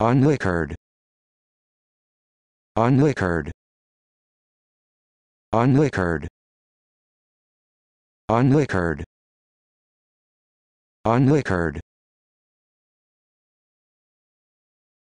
Unliquored. Unliquored. Unliquored. Unliquored. Unliquored.